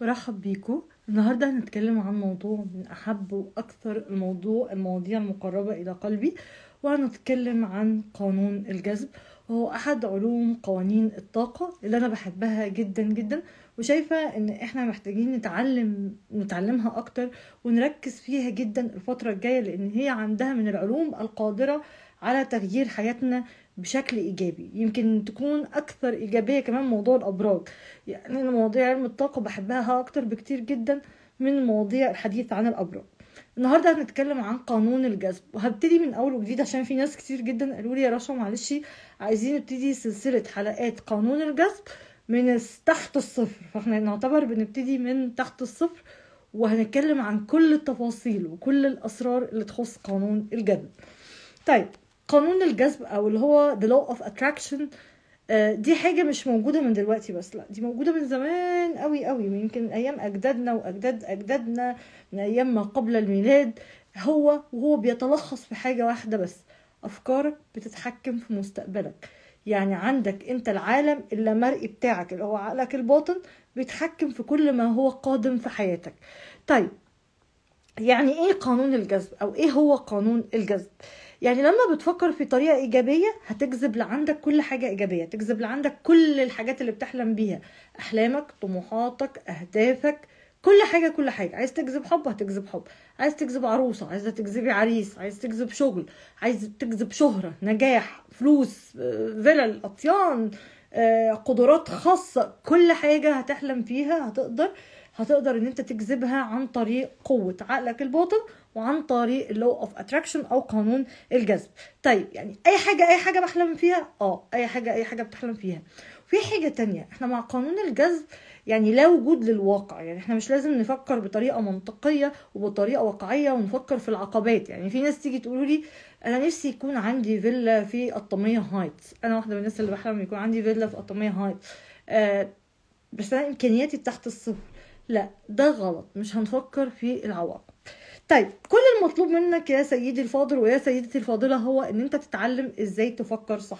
برحب بيكو النهاردة هنتكلم عن موضوع من أحب وأكثر الموضوع المواضيع المقربة إلى قلبي وهنتكلم عن قانون الجذب وهو أحد علوم قوانين الطاقة اللي أنا بحبها جدا جدا وشايفة إن إحنا محتاجين نتعلم نتعلمها أكتر ونركز فيها جدا الفترة الجاية لأن هي عندها من العلوم القادرة على تغيير حياتنا بشكل ايجابي يمكن تكون اكثر ايجابيه كمان موضوع الابراج يعني انا مواضيع علم الطاقه بحبها اكتر بكتير جدا من مواضيع الحديث عن الابراج النهارده هنتكلم عن قانون الجذب وهبتدي من اول وجديد عشان في ناس كتير جدا قالوا لي يا رشا معلش عايزين نبتدي سلسله حلقات قانون الجذب من تحت الصفر فاحنا نعتبر بنبتدي من تحت الصفر وهنتكلم عن كل التفاصيل وكل الاسرار اللي تخص قانون الجذب طيب قانون الجذب او اللي هو the law of attraction آه، دي حاجه مش موجوده من دلوقتي بس لا دي موجوده من زمان قوي قوي يمكن ايام اجدادنا واجداد اجدادنا من ايام ما قبل الميلاد هو وهو بيتلخص في حاجه واحده بس افكارك بتتحكم في مستقبلك يعني عندك انت العالم اللامرئي بتاعك اللي هو عقلك الباطن بيتحكم في كل ما هو قادم في حياتك طيب يعني ايه قانون الجذب او ايه هو قانون الجذب آه يعني لما بتفكر في طريقه ايجابيه هتجذب لعندك كل حاجه ايجابيه تجذب لعندك كل الحاجات اللي بتحلم بيها احلامك طموحاتك اهدافك كل حاجه كل حاجه عايز تجذب حب هتجذب حب عايز تجذب عروسه عايزه تجذبي عريس عايز تجذب شغل عايز تجذب شهره نجاح فلوس آه، فلل اطيان آه، قدرات خاصه كل حاجه هتحلم فيها هتقدر هتقدر ان انت تجذبها عن طريق قوه عقلك الباطن وعن طريق اللو اوف اتراكشن او قانون الجذب طيب يعني اي حاجه اي حاجه بحلم فيها اه اي حاجه اي حاجه بتحلم فيها في حاجه تانية احنا مع قانون الجذب يعني لا وجود للواقع يعني احنا مش لازم نفكر بطريقه منطقيه وبطريقه واقعيه ونفكر في العقبات يعني في ناس تيجي تقول لي انا نفسي يكون عندي فيلا في الطميه هايتس انا واحده من الناس اللي بحلم يكون عندي فيلا في الطميه هايتس آه بس انا امكانياتي تحت الصفر لا ده غلط مش هنفكر في العواقب طيب كل المطلوب منك يا سيدي الفاضل ويا سيدتي الفاضله هو ان انت تتعلم ازاي تفكر صح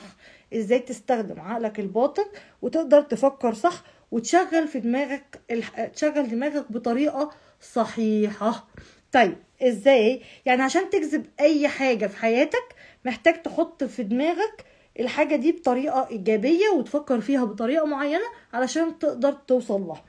ازاي تستخدم عقلك الباطن وتقدر تفكر صح وتشغل في دماغك تشغل دماغك بطريقه صحيحه طيب ازاي يعني عشان تجذب اي حاجه في حياتك محتاج تحط في دماغك الحاجه دي بطريقه ايجابيه وتفكر فيها بطريقه معينه علشان تقدر توصل لها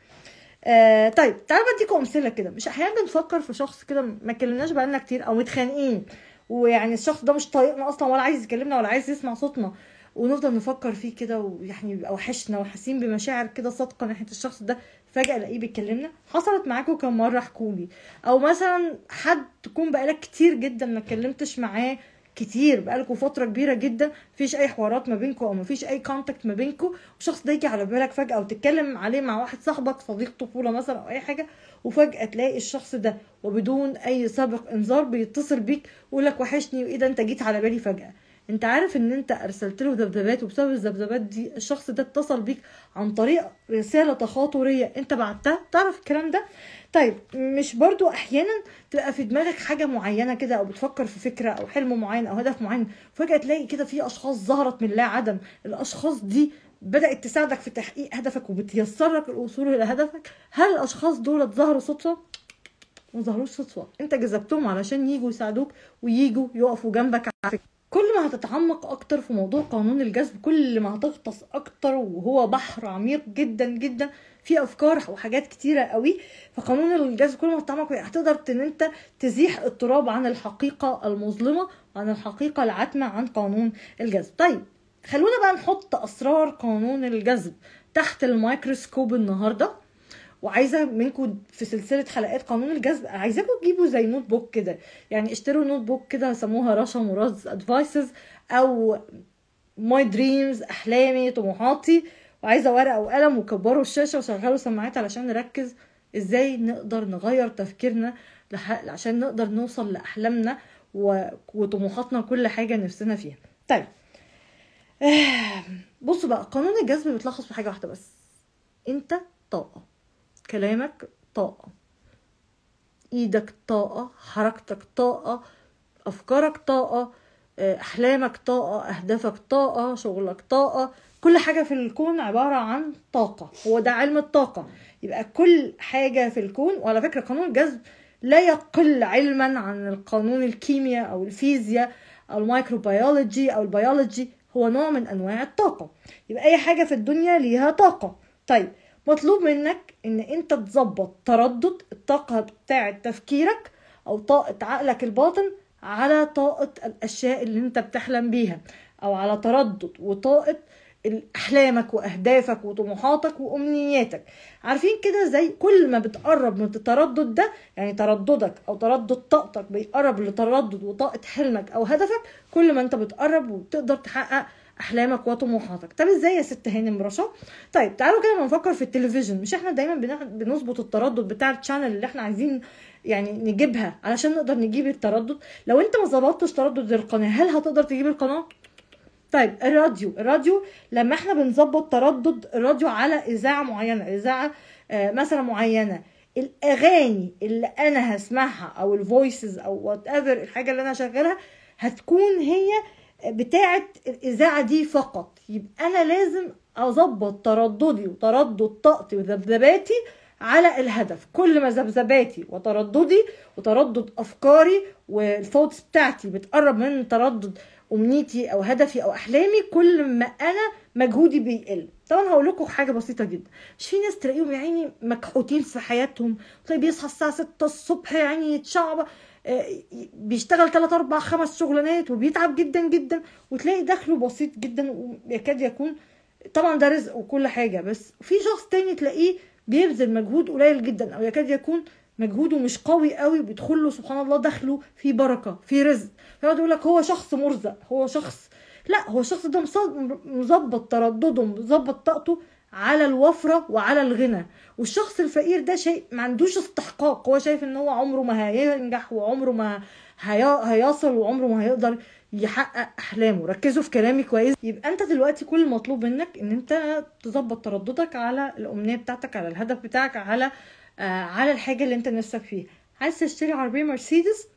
آه طيب تعالى بديكم امثله كده مش احيانا بنفكر في شخص كده ما كلمناش بقالنا كتير او متخانقين ويعني الشخص ده مش طايقنا اصلا ولا عايز يكلمنا ولا عايز يسمع صوتنا ونفضل نفكر فيه كده ويعني بيبقى وحشنا وحاسين بمشاعر كده صادقه ناحيه الشخص ده فجاه الاقيه بيتكلمنا حصلت معاكم كم مره احكولي او مثلا حد تكون بقالك كتير جدا ما اتكلمتش معاه كتير بقالكوا فتره كبيره جدا مفيش اي حوارات ما بينكوا او مفيش اي كونتاكت ما بينكوا وشخص ده يجي على بالك فجاه وتتكلم عليه مع واحد صاحبك صديق طفوله مثلا او اي حاجه وفجاه تلاقي الشخص ده وبدون اي سابق انذار بيتصل بيك ويقول لك وحشني وايه ده انت جيت على بالي فجاه انت عارف ان انت ارسلت له ذبذبات وبسبب الذبذبات دي الشخص ده اتصل بيك عن طريق رساله تخاطريه انت بعتها تعرف الكلام ده طيب مش برضو احيانا تبقى في دماغك حاجه معينه كده او بتفكر في فكره او حلم معين او هدف معين فجاه تلاقي كده في اشخاص ظهرت من لا عدم الاشخاص دي بدات تساعدك في تحقيق هدفك وبتيسر لك الوصول الى هدفك هل الاشخاص دول ظهروا صدفه ما ظهروش صدفه انت جذبتهم علشان يجوا يساعدوك ويجوا يقفوا جنبك على فكره كل ما هتتعمق اكتر في موضوع قانون الجذب كل ما هتغطس اكتر وهو بحر عميق جدا جدا في افكار وحاجات كتيره قوي فقانون الجذب كل ما هتتعمق فيه هتقدر ان انت تزيح التراب عن الحقيقه المظلمه عن الحقيقه العتمه عن قانون الجذب طيب خلونا بقى نحط اسرار قانون الجذب تحت الميكروسكوب النهارده وعايزه منكم في سلسله حلقات قانون الجذب عايزاكم تجيبوا زي نوت بوك كده يعني اشتروا نوت بوك كده سموها رشا مراد ادفايسز او ماي دريمز احلامي طموحاتي وعايزه ورقه وقلم وكبروا الشاشه وشغلوا سماعات علشان نركز ازاي نقدر نغير تفكيرنا عشان نقدر نوصل لاحلامنا وطموحاتنا كل حاجه نفسنا فيها طيب آه، بصوا بقى قانون الجذب بيتلخص في حاجه واحده بس انت طاقه كلامك طاقة ايدك طاقة حركتك طاقة افكارك طاقة آه، احلامك طاقة اهدافك طاقة شغلك طاقة كل حاجة في الكون عبارة عن طاقة هو ده علم الطاقة يبقى كل حاجة في الكون وعلى فكرة قانون الجذب لا يقل علما عن القانون الكيمياء او الفيزياء او الميكروبيولوجي او البيولوجي هو نوع من انواع الطاقة يبقى اي حاجة في الدنيا ليها طاقة طيب مطلوب منك ان انت تظبط تردد الطاقة بتاعة تفكيرك او طاقة عقلك الباطن على طاقة الاشياء اللي انت بتحلم بيها او على تردد وطاقة احلامك واهدافك وطموحاتك وامنياتك عارفين كده زي كل ما بتقرب من التردد ده يعني ترددك او تردد طاقتك بيقرب لتردد وطاقه حلمك او هدفك كل ما انت بتقرب وتقدر تحقق احلامك وطموحاتك طب ازاي يا ست هانم رشا طيب تعالوا كده نفكر في التلفزيون مش احنا دايما بنظبط التردد بتاع الشانل اللي احنا عايزين يعني نجيبها علشان نقدر نجيب التردد لو انت ما ظبطتش تردد القناه هل هتقدر تجيب القناه طيب الراديو الراديو لما احنا بنظبط تردد الراديو على اذاعه معينه اذاعه آه، مثلا معينه الاغاني اللي انا هسمعها او الفويسز او وات ايفر الحاجه اللي انا هشغلها هتكون هي بتاعه الاذاعه دي فقط يبقى انا لازم اظبط ترددي وتردد طاقتي وذبذباتي على الهدف كل ما ذبذباتي وترددي وتردد افكاري والثوتس بتاعتي بتقرب من تردد امنيتي او هدفي او احلامي كل ما انا مجهودي بيقل طبعا هقول لكم حاجه بسيطه جدا مش في ناس تلاقيهم يا عيني مكحوتين في حياتهم طيب بيصحى الساعه 6 الصبح يعني يتشعبط بيشتغل ثلاث اربع خمس شغلانات وبيتعب جدا جدا وتلاقي دخله بسيط جدا ويكاد يكون طبعا ده رزق وكل حاجه بس في شخص تاني تلاقيه بيبذل مجهود قليل جدا او يكاد يكون مجهوده مش قوي قوي بيدخل له سبحان الله دخله في بركه في رزق فيقعد يقول لك هو شخص مرزق هو شخص لا هو الشخص ده مظبط تردده مظبط طاقته على الوفرة وعلى الغنى والشخص الفقير ده شيء ما عندوش استحقاق هو شايف ان هو عمره ما هينجح وعمره ما هيصل وعمره ما هيقدر يحقق احلامه ركزوا في كلامي كويس يبقى انت دلوقتي كل المطلوب منك ان انت تظبط ترددك على الامنيه بتاعتك على الهدف بتاعك على آه على الحاجه اللي انت نفسك فيها عايز تشتري عربيه مرسيدس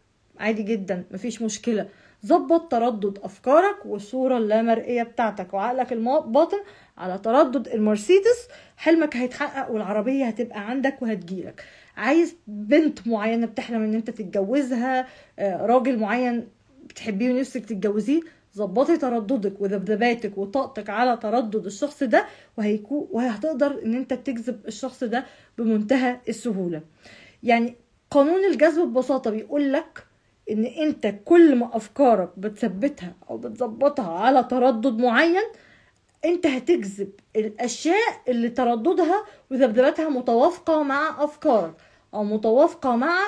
عادي جدا مفيش مشكله ظبط تردد افكارك والصوره اللامرئيه بتاعتك وعقلك الباطن على تردد المرسيدس حلمك هيتحقق والعربيه هتبقى عندك وهتجيلك عايز بنت معينه بتحلم ان انت تتجوزها آه، راجل معين بتحبيه ونفسك تتجوزيه ظبطي ترددك وذبذباتك وطاقتك على تردد الشخص ده وهيكون وهتقدر ان انت تجذب الشخص ده بمنتهى السهوله يعني قانون الجذب ببساطه بيقول لك ان انت كل ما افكارك بتثبتها او بتظبطها على تردد معين انت هتجذب الاشياء اللي ترددها وذبذباتها متوافقه مع افكارك او متوافقه مع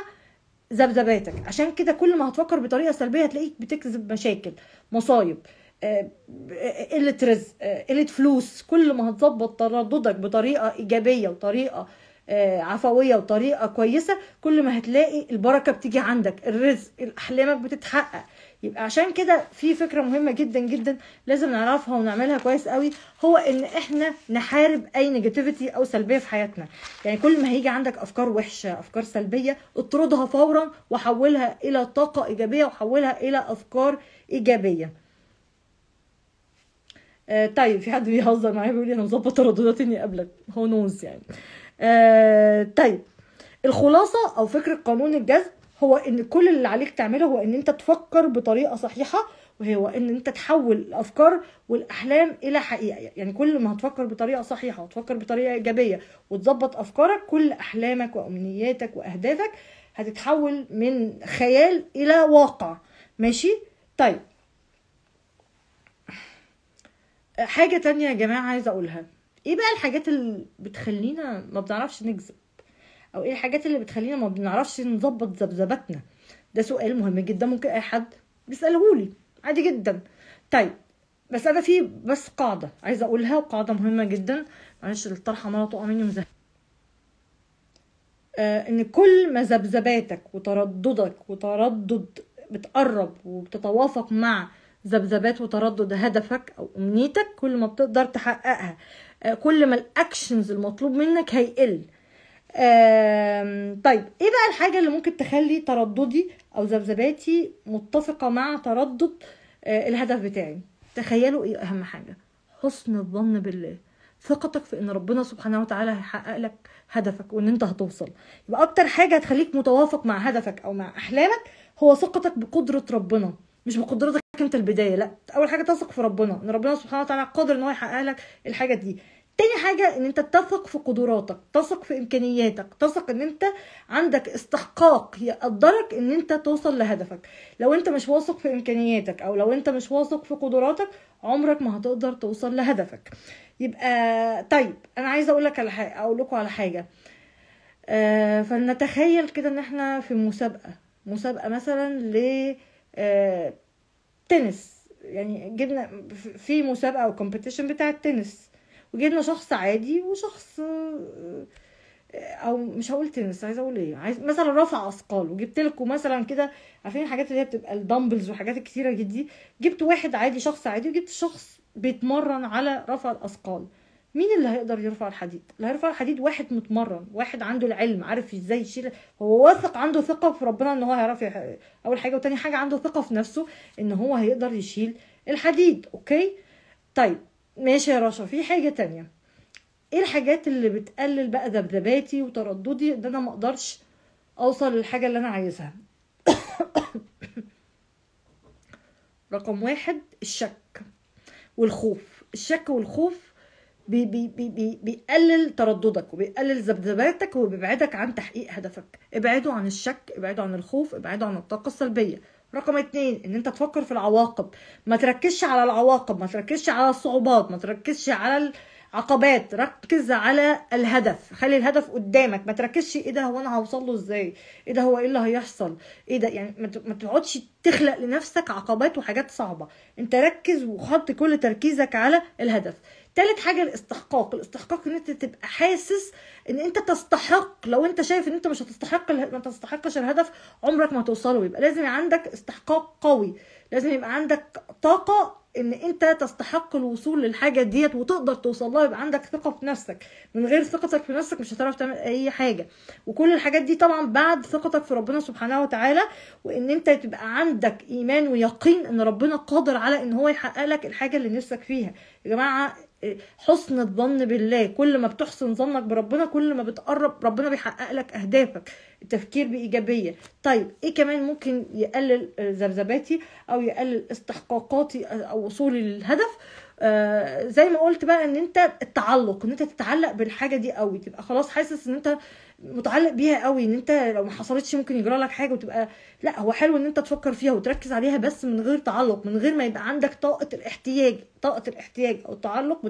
ذبذباتك عشان كده كل ما هتفكر بطريقه سلبيه هتلاقيك بتكذب مشاكل مصايب آه، آه، قله رزق آه، قله فلوس كل ما هتظبط ترددك بطريقه ايجابيه وطريقه آه، عفويه وطريقه كويسه كل ما هتلاقي البركه بتيجي عندك الرزق احلامك بتتحقق يبقى عشان كده في فكره مهمه جدا جدا لازم نعرفها ونعملها كويس قوي هو ان احنا نحارب اي نيجاتيفيتي او سلبيه في حياتنا يعني كل ما هيجي عندك افكار وحشه افكار سلبيه اطردها فورا وحولها الى طاقه ايجابيه وحولها الى افكار ايجابيه آه طيب في حد بيهزر معايا بيقول لي انا مظبط ترددات اني قبلك هو نوز يعني آه، طيب الخلاصه او فكره قانون الجذب هو ان كل اللي عليك تعمله هو ان انت تفكر بطريقه صحيحه وهو ان انت تحول الافكار والاحلام الى حقيقه يعني كل ما هتفكر بطريقه صحيحه وتفكر بطريقه ايجابيه وتظبط افكارك كل احلامك وامنياتك واهدافك هتتحول من خيال الى واقع ماشي طيب حاجه تانية يا جماعه عايزه اقولها ايه بقى الحاجات اللي بتخلينا ما بنعرفش نكذب او ايه الحاجات اللي بتخلينا ما بنعرفش نظبط ذبذباتنا ده سؤال مهم جدا ممكن اي حد بيساله لي عادي جدا طيب بس انا في بس قاعده عايزه اقولها وقاعده مهمه جدا معلش الطرحه مره تقع مني آه ان كل ما ذبذباتك وترددك وتردد بتقرب وبتتوافق مع ذبذبات وتردد هدفك او امنيتك كل ما بتقدر تحققها آه، كل ما الاكشنز المطلوب منك هيقل طيب ايه بقى الحاجه اللي ممكن تخلي ترددي او ذبذباتي متفقه مع تردد آه، الهدف بتاعي تخيلوا ايه اهم حاجه حسن الظن بالله ثقتك في ان ربنا سبحانه وتعالى هيحقق لك هدفك وان انت هتوصل يبقى اكتر حاجه هتخليك متوافق مع هدفك او مع احلامك هو ثقتك بقدره ربنا مش بقدرتك انت البدايه لا اول حاجه تثق في ربنا ان ربنا سبحانه وتعالى قادر ان هو يحقق لك الحاجه دي تاني حاجة ان انت تثق في قدراتك تثق في امكانياتك تثق ان انت عندك استحقاق يقدرك ان انت توصل لهدفك لو انت مش واثق في امكانياتك او لو انت مش واثق في قدراتك عمرك ما هتقدر توصل لهدفك يبقى طيب انا عايزة اقولك على حاجة اقول لكم على حاجة آه فلنتخيل كده ان احنا في مسابقة مسابقة مثلا ل آه، تنس يعني جبنا في مسابقه او كومبيتيشن بتاع التنس وجبنا شخص عادي وشخص او مش هقول تنس عايزه اقول ايه عايز مثلا رفع اثقال وجبت لكم مثلا كده عارفين الحاجات اللي هي بتبقى الدمبلز وحاجات كتيره جدا جبت واحد عادي شخص عادي وجبت شخص بيتمرن على رفع الاثقال مين اللي هيقدر يرفع الحديد اللي هيرفع الحديد واحد متمرن واحد عنده العلم عارف ازاي يشيل هو واثق عنده ثقه في ربنا ان هو هيعرف اول حاجه وتاني حاجه عنده ثقه في نفسه ان هو هيقدر يشيل الحديد اوكي طيب ماشي يا رشا في حاجه تانية ايه الحاجات اللي بتقلل بقى ذبذباتي وترددي ان انا ما اقدرش اوصل للحاجه اللي انا عايزها رقم واحد الشك والخوف الشك والخوف بي بي بي بي بيقلل ترددك وبيقلل ذبذباتك وبيبعدك عن تحقيق هدفك ابعدوا عن الشك ابعدوا عن الخوف ابعدوا عن الطاقه السلبيه رقم اتنين ان انت تفكر في العواقب ما تركزش على العواقب ما تركزش على الصعوبات ما تركزش على عقبات ركز على الهدف خلي الهدف قدامك ما تركزش ايه ده هو انا هوصل له ازاي ايه ده هو ايه اللي هيحصل ايه ده يعني ما تقعدش تخلق لنفسك عقبات وحاجات صعبه انت ركز وحط كل تركيزك على الهدف تالت حاجة الاستحقاق الاستحقاق ان انت تبقى حاسس ان انت تستحق لو انت شايف ان انت مش هتستحق ما تستحقش الهدف عمرك ما توصله يبقى لازم عندك استحقاق قوي لازم يبقى عندك طاقة ان انت تستحق الوصول للحاجه ديت وتقدر توصل لها يبقى عندك ثقه في نفسك من غير ثقتك في نفسك مش هتعرف تعمل اي حاجه وكل الحاجات دي طبعا بعد ثقتك في ربنا سبحانه وتعالى وان انت تبقى عندك ايمان ويقين ان ربنا قادر على ان هو يحقق لك الحاجه اللي نفسك فيها يا جماعه حسن الظن بالله كل ما بتحسن ظنك بربنا كل ما بتقرب ربنا بيحقق لك اهدافك التفكير بايجابيه طيب ايه كمان ممكن يقلل ذبذباتي او يقلل استحقاقاتي او وصولي للهدف آه زي ما قلت بقى ان انت التعلق ان انت تتعلق بالحاجه دي قوي تبقى خلاص حاسس ان انت متعلق بيها قوي ان انت لو ما حصلتش ممكن يجرى لك حاجه وتبقى لا هو حلو ان انت تفكر فيها وتركز عليها بس من غير تعلق من غير ما يبقى عندك طاقه الاحتياج طاقه الاحتياج او التعلق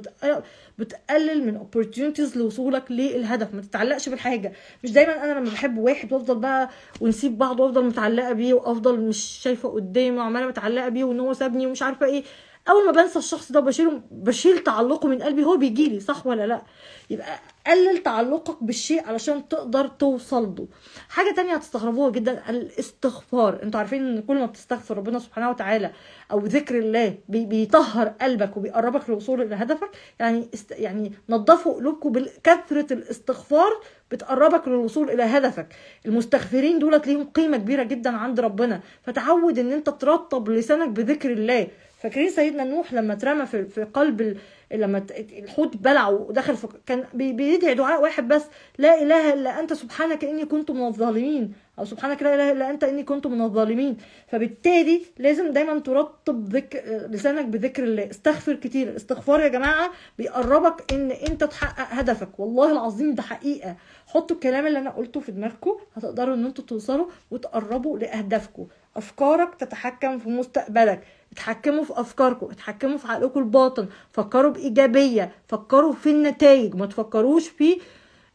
بتقلل من opportunities لوصولك للهدف ما تتعلقش بالحاجه مش دايما انا لما بحب واحد وافضل بقى ونسيب بعض وافضل متعلقه بيه وافضل مش شايفه قدامي وعماله متعلقه بيه وان هو سابني ومش عارفه ايه اول ما بنسى الشخص ده وبشيله بشيل تعلقه من قلبي هو بيجي لي صح ولا لا يبقى قلل تعلقك بالشيء علشان تقدر توصل له حاجه تانية هتستغربوها جدا الاستغفار انتوا عارفين ان كل ما بتستغفر ربنا سبحانه وتعالى او ذكر الله بيطهر قلبك وبيقربك للوصول الى هدفك يعني است... يعني نظفوا قلوبكم بكثره الاستغفار بتقربك للوصول الى هدفك المستغفرين دولت ليهم قيمه كبيره جدا عند ربنا فتعود ان انت ترطب لسانك بذكر الله فاكرين سيدنا نوح لما اترمى في, في قلب ال... لما الحوت بلعه ودخل في... كان بيدعي دعاء واحد بس لا اله الا انت سبحانك اني كنت من الظالمين او سبحانك لا اله الا انت اني كنت من الظالمين فبالتالي لازم دايما ترطب ذك... لسانك بذكر الله استغفر كتير الاستغفار يا جماعه بيقربك ان انت تحقق هدفك والله العظيم ده حقيقه حطوا الكلام اللي انا قلته في دماغكم هتقدروا ان انتوا توصلوا وتقربوا لاهدافكم افكارك تتحكم في مستقبلك اتحكموا في افكاركم اتحكموا في عقلكم الباطن فكروا بايجابيه فكروا في النتائج ما تفكروش في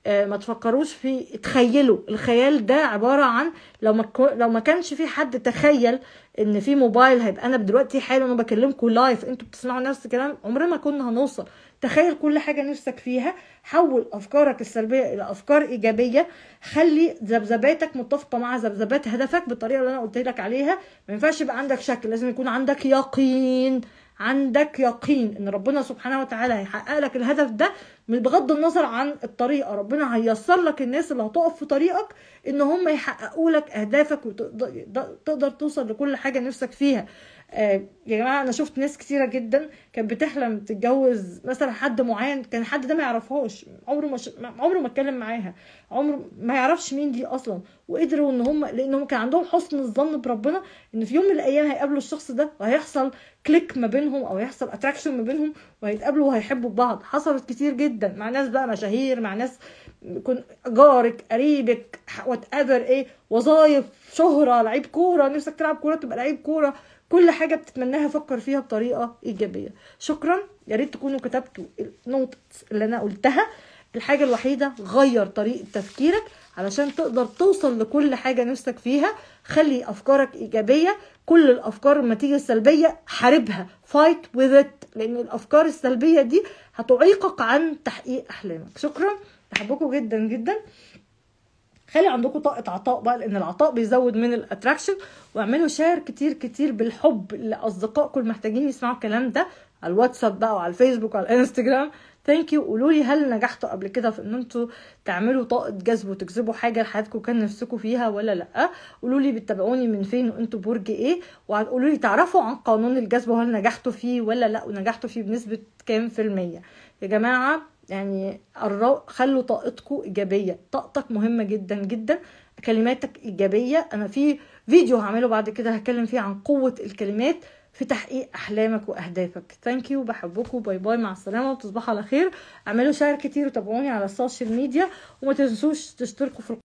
آه، ما تفكروش في تخيلوا الخيال ده عباره عن لو ما لو ما كانش في حد تخيل ان في موبايل هيبقى انا دلوقتي حالا انا بكلمكم لايف انتوا بتسمعوا نفس الكلام عمرنا ما كنا هنوصل تخيل كل حاجه نفسك فيها حول افكارك السلبيه الى افكار ايجابيه خلي ذبذباتك متفقه مع ذبذبات هدفك بالطريقه اللي انا قلت لك عليها ما ينفعش يبقى عندك شك لازم يكون عندك يقين عندك يقين ان ربنا سبحانه وتعالى هيحقق لك الهدف ده بغض النظر عن الطريقه ربنا هيسر لك الناس اللي هتقف في طريقك ان هم يحققوا لك اهدافك وتقدر توصل لكل حاجه نفسك فيها آه، يا جماعه انا شفت ناس كتيره جدا كانت بتحلم تتجوز مثلا حد معين كان حد ده ما يعرفهاش عمره ما ش... عمره ما اتكلم معاها عمره ما يعرفش مين دي اصلا وقدروا ان هم لانهم كان عندهم حسن الظن بربنا ان في يوم من الايام هيقابلوا الشخص ده وهيحصل كليك ما بينهم او هيحصل اتراكشن ما بينهم وهيتقابلوا وهيحبوا بعض حصلت كتير جدا مع ناس بقى مشاهير مع ناس جارك قريبك وات ايفر ايه وظايف شهره لعيب كوره نفسك تلعب كوره تبقى لعيب كوره كل حاجه بتتمناها فكر فيها بطريقه ايجابيه شكرا يا ريت تكونوا كتبتوا النقط اللي انا قلتها الحاجه الوحيده غير طريقه تفكيرك علشان تقدر توصل لكل حاجه نفسك فيها خلي افكارك ايجابيه كل الافكار لما تيجي السلبيه حاربها فايت with it لان الافكار السلبيه دي هتعيقك عن تحقيق احلامك شكرا بحبكم جدا جدا خلي عندكم طاقه عطاء بقى لان العطاء بيزود من الاتراكشن واعملوا شير كتير كتير بالحب لاصدقائكم المحتاجين يسمعوا الكلام ده على الواتساب بقى وعلى الفيسبوك وعلى الانستجرام ثانك يو قولوا لي هل نجحتوا قبل كده في ان انتوا تعملوا طاقه جذب وتجذبوا حاجه لحياتكم كان نفسكم فيها ولا لا قولوا لي بتتابعوني من فين وانتوا برج ايه وقولوا لي تعرفوا عن قانون الجذب وهل نجحتوا فيه ولا لا ونجحتوا فيه بنسبه كام في الميه يا جماعه يعني خلوا طاقتكم ايجابيه طاقتك مهمه جدا جدا كلماتك ايجابيه انا في فيديو هعمله بعد كده هتكلم فيه عن قوه الكلمات في تحقيق احلامك واهدافك ثانك يو بحبكم باي باي مع السلامه وتصبحوا على خير اعملوا شير كتير وتابعوني على السوشيال ميديا وما تنسوش تشتركوا في